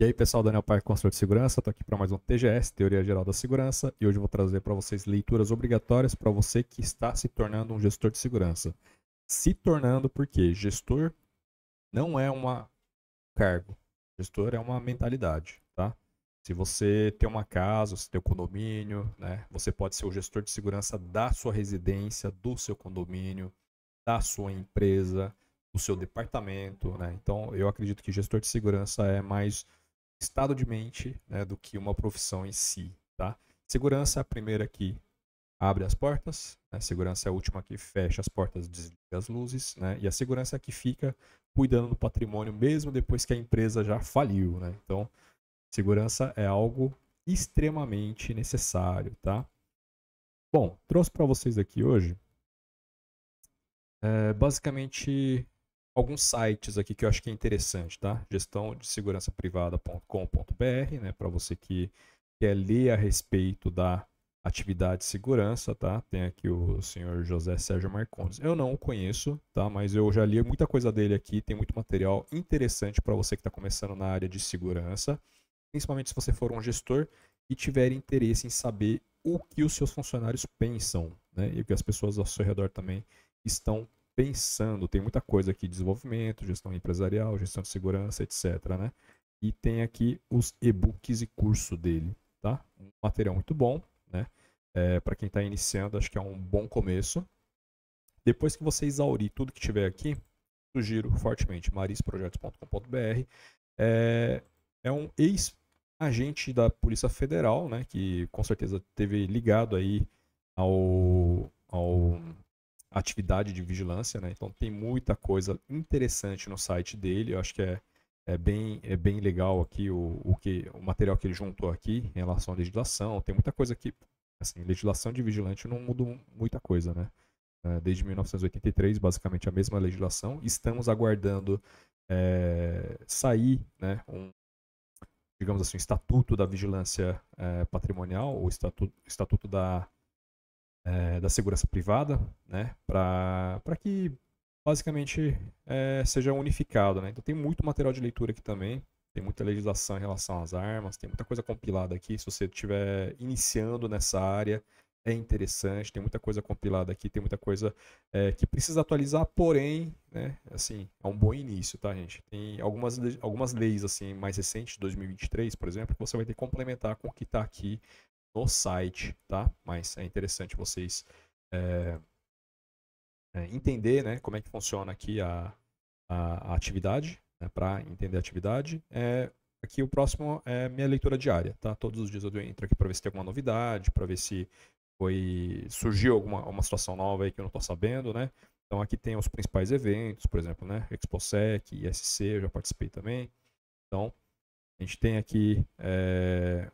E aí pessoal, Daniel Parque, consultor de segurança, estou aqui para mais um TGS, Teoria Geral da Segurança, e hoje eu vou trazer para vocês leituras obrigatórias para você que está se tornando um gestor de segurança. Se tornando porque gestor não é um cargo, gestor é uma mentalidade, tá? Se você tem uma casa, se tem um condomínio, né, você pode ser o gestor de segurança da sua residência, do seu condomínio, da sua empresa, do seu departamento, né? Então eu acredito que gestor de segurança é mais estado de mente né, do que uma profissão em si. Tá? Segurança é a primeira que abre as portas, né? segurança é a última que fecha as portas, desliga as luzes, né? e a segurança é a que fica cuidando do patrimônio mesmo depois que a empresa já faliu. Né? Então, segurança é algo extremamente necessário. Tá? Bom, trouxe para vocês aqui hoje é, basicamente alguns sites aqui que eu acho que é interessante, tá? Gestão de segurança privada.com.br, né? Para você que quer ler a respeito da atividade de segurança, tá? Tem aqui o senhor José Sérgio Marcondes. Eu não o conheço, tá? Mas eu já li muita coisa dele aqui, tem muito material interessante para você que está começando na área de segurança, principalmente se você for um gestor e tiver interesse em saber o que os seus funcionários pensam, né? E o que as pessoas ao seu redor também estão pensando, tem muita coisa aqui, desenvolvimento, gestão empresarial, gestão de segurança, etc, né? E tem aqui os e-books e curso dele, tá? Um material muito bom, né? É, para quem está iniciando, acho que é um bom começo. Depois que você exaurir tudo que tiver aqui, sugiro fortemente marisprojetos.com.br. É, é um ex-agente da Polícia Federal, né? Que com certeza teve ligado aí ao, ao atividade de vigilância, né? Então tem muita coisa interessante no site dele. Eu acho que é, é bem, é bem legal aqui o, o, que, o material que ele juntou aqui em relação à legislação. Tem muita coisa que, assim, legislação de vigilante não mudou muita coisa, né? É, desde 1983, basicamente a mesma legislação. Estamos aguardando é, sair, né, um, digamos assim, um estatuto da vigilância é, patrimonial, ou estatuto, estatuto da é, da segurança privada, né, para que basicamente é, seja unificado. Né? Então tem muito material de leitura aqui também, tem muita legislação em relação às armas, tem muita coisa compilada aqui. Se você estiver iniciando nessa área, é interessante, tem muita coisa compilada aqui, tem muita coisa é, que precisa atualizar, porém, né, assim, é um bom início, tá, gente? Tem algumas, algumas leis, assim, mais recentes, de 2023, por exemplo, que você vai ter que complementar com o que está aqui no site, tá? Mas é interessante vocês é, é, entender né, como é que funciona aqui a, a, a atividade, né, para entender a atividade. É, aqui o próximo é minha leitura diária, tá? Todos os dias eu entro aqui para ver se tem alguma novidade, para ver se foi surgiu alguma uma situação nova aí que eu não estou sabendo, né? Então aqui tem os principais eventos, por exemplo, né? ExpoSec, ISC, eu já participei também. Então a gente tem aqui é,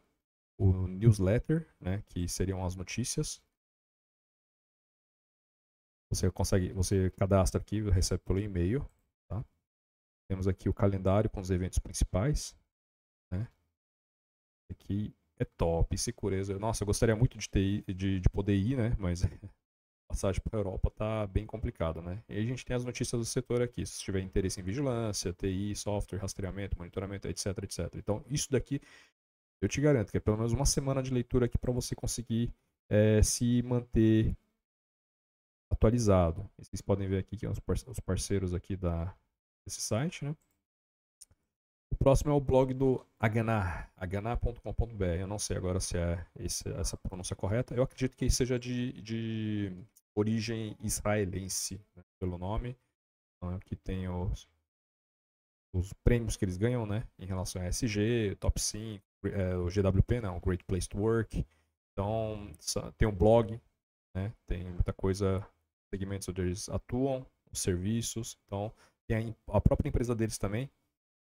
o newsletter, né, que seriam as notícias. Você consegue, você cadastra aqui, recebe pelo e-mail, tá? Temos aqui o calendário com os eventos principais, né? Aqui é top, segurança Nossa, eu gostaria muito de ter de, de poder ir, né, mas passagem para a Europa está bem complicada, né? E a gente tem as notícias do setor aqui, se tiver interesse em vigilância, TI, software, rastreamento, monitoramento, etc, etc. Então, isso daqui eu te garanto que é pelo menos uma semana de leitura aqui para você conseguir é, se manter atualizado. E vocês podem ver aqui que é são os parceiros aqui da, desse site, né? O próximo é o blog do Aganar, aganar.com.br. Eu não sei agora se é esse, essa pronúncia correta. Eu acredito que seja de, de origem israelense, né? pelo nome. Então, aqui é tem os, os prêmios que eles ganham, né? Em relação a SG, top 5, é, o GWP não, né, Great Place to Work. Então, tem um blog, né? Tem muita coisa, segmentos onde eles atuam, os serviços. Então, tem a, a própria empresa deles também,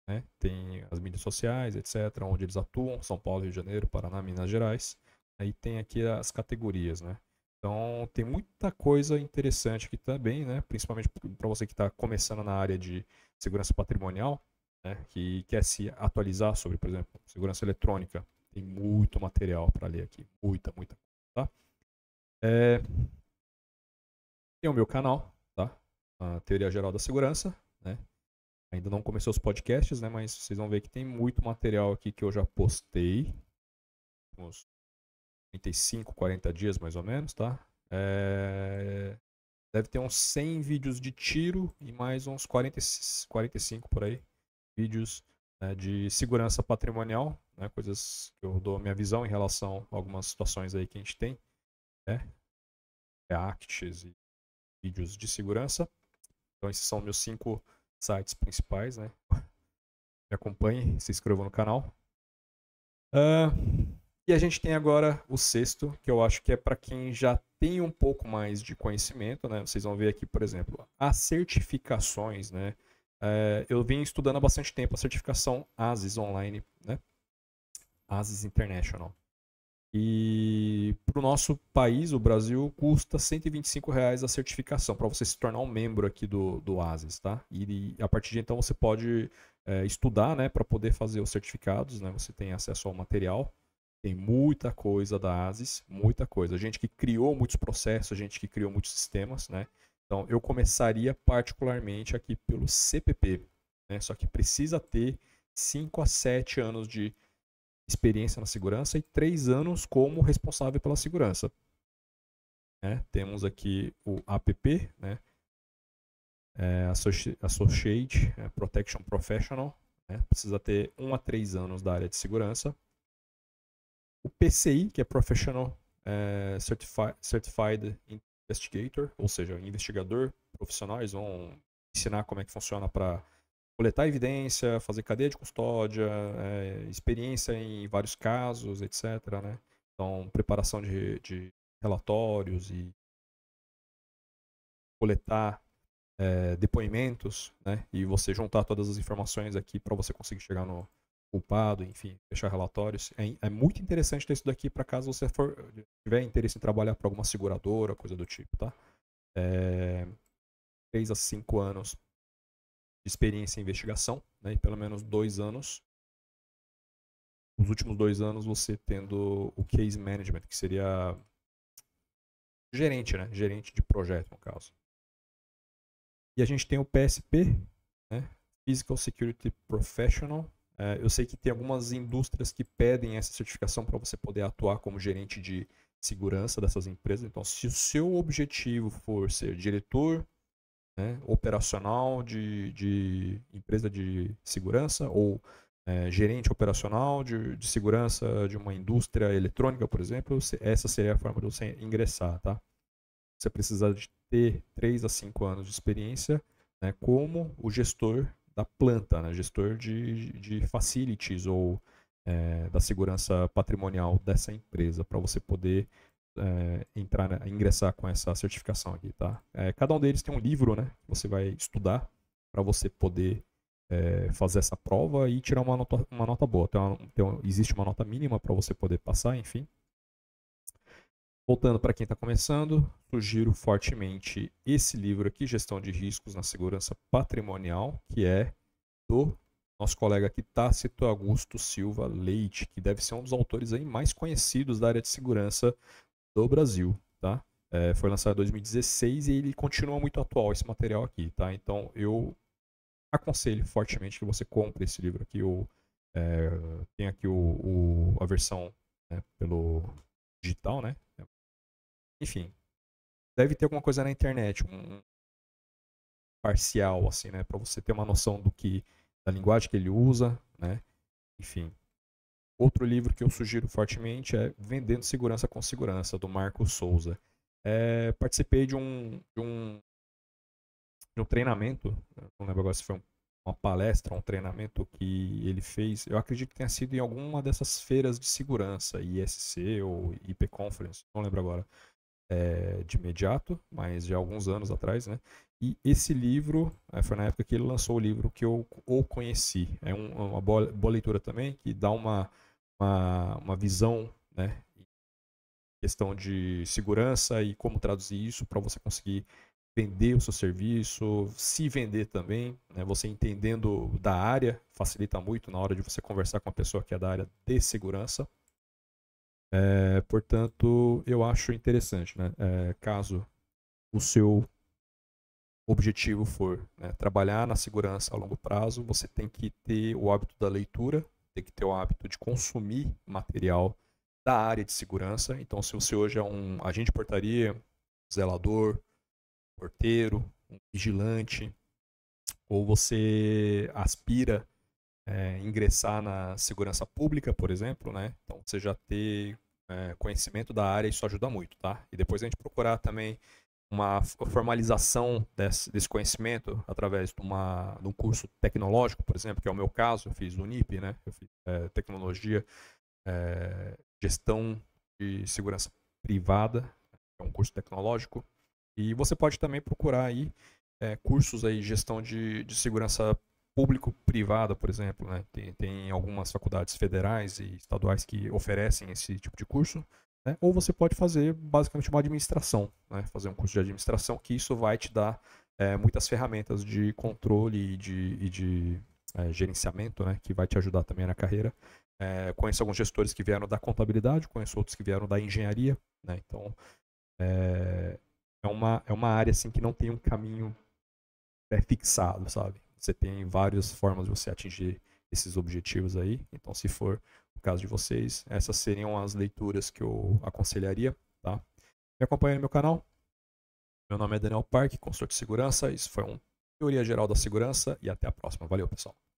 né? Tem as mídias sociais, etc, onde eles atuam, São Paulo, Rio de Janeiro, Paraná, Minas Gerais. Aí tem aqui as categorias, né? Então, tem muita coisa interessante aqui também, né? Principalmente para você que está começando na área de segurança patrimonial, né, que quer se atualizar sobre, por exemplo, segurança eletrônica, tem muito material para ler aqui, muita, muita coisa, tá? É... Tem o meu canal, tá? A Teoria Geral da Segurança, né? Ainda não começou os podcasts, né? Mas vocês vão ver que tem muito material aqui que eu já postei. Uns 35, 40 dias mais ou menos, tá? É... Deve ter uns 100 vídeos de tiro e mais uns 40, 45 por aí vídeos né, de segurança patrimonial, né, coisas que eu dou minha visão em relação a algumas situações aí que a gente tem, né, reacts é, e vídeos de segurança. Então esses são meus cinco sites principais, né? Me acompanhe, se inscreva no canal. Uh, e a gente tem agora o sexto, que eu acho que é para quem já tem um pouco mais de conhecimento, né? Vocês vão ver aqui, por exemplo, as certificações, né? É, eu vim estudando há bastante tempo a certificação ASIS online, né? ASIS International. E para o nosso país, o Brasil, custa 125 reais a certificação para você se tornar um membro aqui do, do ASIS, tá? E, e a partir de então você pode é, estudar, né, para poder fazer os certificados, né? Você tem acesso ao material, tem muita coisa da ASIS, muita coisa. Gente que criou muitos processos, gente que criou muitos sistemas, né? Então, eu começaria particularmente aqui pelo CPP, né? só que precisa ter 5 a 7 anos de experiência na segurança e 3 anos como responsável pela segurança. Né? Temos aqui o APP, né? é, Associate é, Protection Professional, né? precisa ter 1 a 3 anos da área de segurança. O PCI, que é Professional é, Certified, Certified in investigator, ou seja, investigador profissionais vão ensinar como é que funciona para coletar evidência, fazer cadeia de custódia, é, experiência em vários casos, etc. Né? Então, preparação de, de, relatórios e coletar é, depoimentos, né? E você juntar todas as informações aqui para você conseguir chegar no, culpado, enfim, fechar relatórios. É, é muito interessante ter isso daqui para caso você for, eh, tiver interesse em trabalhar para alguma seguradora, coisa do tipo, tá? É, eh, 3 a 5 anos de experiência em investigação, né? E pelo menos dois anos. Os últimos dois anos você tendo o case management, que seria gerente, né? Gerente de projeto, no caso. E a gente tem o PSP, né? Physical Security Professional, é, eu sei que tem algumas indústrias que pedem essa certificação para você poder atuar como gerente de segurança dessas empresas. Então, se o seu objetivo for ser diretor né, operacional de, de, empresa de segurança ou é, gerente operacional de, de, segurança de uma indústria eletrônica, por exemplo, essa seria a forma de você ingressar, tá? Você precisa de ter 3 a 5 anos de experiência né, como o gestor da planta, né? gestor de, de facilities ou é, da segurança patrimonial dessa empresa, para você poder é, entrar, né, ingressar com essa certificação aqui, tá? É, cada um deles tem um livro, né? Que você vai estudar para você poder é, fazer essa prova e tirar uma nota, uma nota boa. Tem uma, tem uma, existe uma nota mínima para você poder passar, enfim. Voltando para quem está começando, sugiro fortemente esse livro aqui, Gestão de Riscos na Segurança Patrimonial, que é do nosso colega aqui, Tácito Augusto Silva Leite, que deve ser um dos autores aí mais conhecidos da área de segurança do Brasil, tá? É, foi lançado em 2016 e ele continua muito atual, esse material aqui, tá? Então, eu aconselho fortemente que você compre esse livro aqui. eu é, tem aqui o, o a versão né, pelo digital, né? Enfim, deve ter alguma coisa na internet, um parcial, assim, né? Para você ter uma noção do que, da linguagem que ele usa, né? Enfim. Outro livro que eu sugiro fortemente é Vendendo Segurança com Segurança, do Marco Souza. É, participei de um, de um, de um treinamento, não lembro agora se foi uma palestra, um treinamento que ele fez. Eu acredito que tenha sido em alguma dessas feiras de segurança, ISC ou IP Conference, não lembro agora é, de imediato, mas já alguns anos atrás, né? E esse livro, é, foi na época que ele lançou o livro que eu o conheci. É um, é uma boa, boa, leitura também, que dá uma, uma, uma visão, né? Questão de segurança e como traduzir isso para você conseguir vender o seu serviço, se vender também, né? você entendendo da área facilita muito na hora de você conversar com a pessoa que é da área de segurança, é, portanto, eu acho interessante, né? É, caso o seu objetivo for né, trabalhar na segurança a longo prazo, você tem que ter o hábito da leitura, tem que ter o hábito de consumir material da área de segurança. Então, se você hoje é um agente de portaria, zelador, porteiro, um vigilante, ou você aspira é, ingressar na segurança pública, por exemplo, né? Então você já ter é, conhecimento da área, isso ajuda muito, tá? E depois a gente procurar também uma formalização desse, desse conhecimento através de, uma, de um curso tecnológico, por exemplo, que é o meu caso, eu fiz Unip, né? Eu fiz é, tecnologia, é, gestão de segurança privada, é um curso tecnológico. E você pode também procurar aí é, cursos aí gestão de, de segurança público-privada, por exemplo, né? tem, tem algumas faculdades federais e estaduais que oferecem esse tipo de curso, né? ou você pode fazer basicamente uma administração, né? fazer um curso de administração, que isso vai te dar é, muitas ferramentas de controle e de, e de é, gerenciamento, né? que vai te ajudar também na carreira. É, conheço alguns gestores que vieram da contabilidade, conheço outros que vieram da engenharia, né? então é, é uma, é uma área assim, que não tem um caminho é, fixado, sabe? Você tem várias formas de você atingir esses objetivos aí. Então, se for o caso de vocês, essas seriam as leituras que eu aconselharia, tá? Me acompanha no meu canal. Meu nome é Daniel Park, consultor de segurança. Isso foi um Teoria Geral da Segurança e até a próxima. Valeu, pessoal.